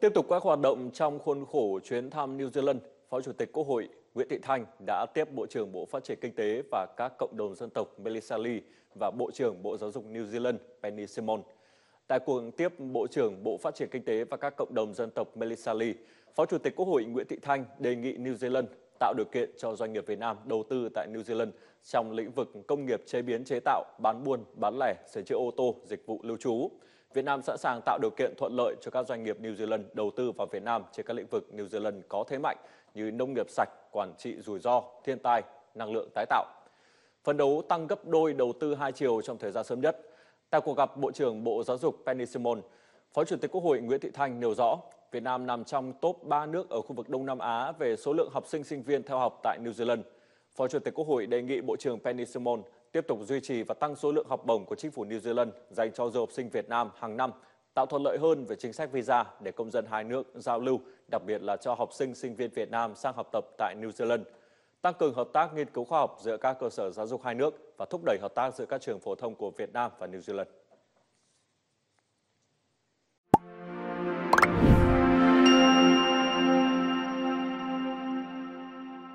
Tiếp tục các hoạt động trong khuôn khổ chuyến thăm New Zealand, Phó Chủ tịch Quốc hội Nguyễn Thị Thanh đã tiếp Bộ trưởng Bộ Phát triển Kinh tế và các cộng đồng dân tộc Melissa Lee và Bộ trưởng Bộ Giáo dục New Zealand Penny Simon. Tại cuộc tiếp Bộ trưởng Bộ Phát triển Kinh tế và các cộng đồng dân tộc Melissa Lee, Phó Chủ tịch Quốc hội Nguyễn Thị Thanh đề nghị New Zealand tạo điều kiện cho doanh nghiệp Việt Nam đầu tư tại New Zealand trong lĩnh vực công nghiệp chế biến chế tạo, bán buôn, bán lẻ, sửa chữa ô tô, dịch vụ lưu trú. Việt Nam sẵn sàng tạo điều kiện thuận lợi cho các doanh nghiệp New Zealand đầu tư vào Việt Nam trên các lĩnh vực New Zealand có thế mạnh như nông nghiệp sạch, quản trị rủi ro, thiên tai, năng lượng tái tạo. Phấn đấu tăng gấp đôi đầu tư hai chiều trong thời gian sớm nhất. Tại cuộc gặp Bộ trưởng Bộ Giáo dục Penny Simon, Phó Chủ tịch Quốc hội Nguyễn Thị Thanh nêu rõ, Việt Nam nằm trong top 3 nước ở khu vực Đông Nam Á về số lượng học sinh sinh viên theo học tại New Zealand. Phó Chủ tịch Quốc hội đề nghị Bộ trưởng Penny Simon tiếp tục duy trì và tăng số lượng học bổng của chính phủ New Zealand dành cho du học sinh Việt Nam hàng năm, tạo thuận lợi hơn về chính sách visa để công dân hai nước giao lưu, đặc biệt là cho học sinh sinh viên Việt Nam sang học tập tại New Zealand tăng cường hợp tác nghiên cứu khoa học giữa các cơ sở giáo dục hai nước và thúc đẩy hợp tác giữa các trường phổ thông của Việt Nam và New Zealand.